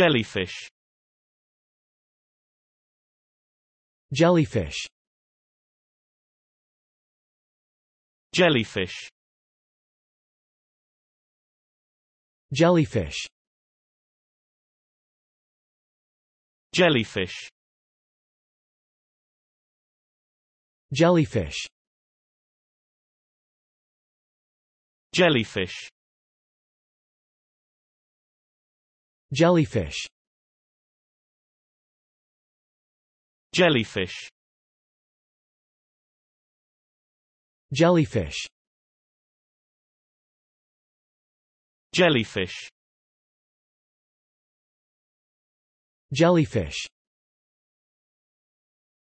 Jellyfish Jellyfish Jellyfish Jellyfish Jellyfish Jellyfish Jellyfish Jellyfish Jellyfish Jellyfish Jellyfish Jellyfish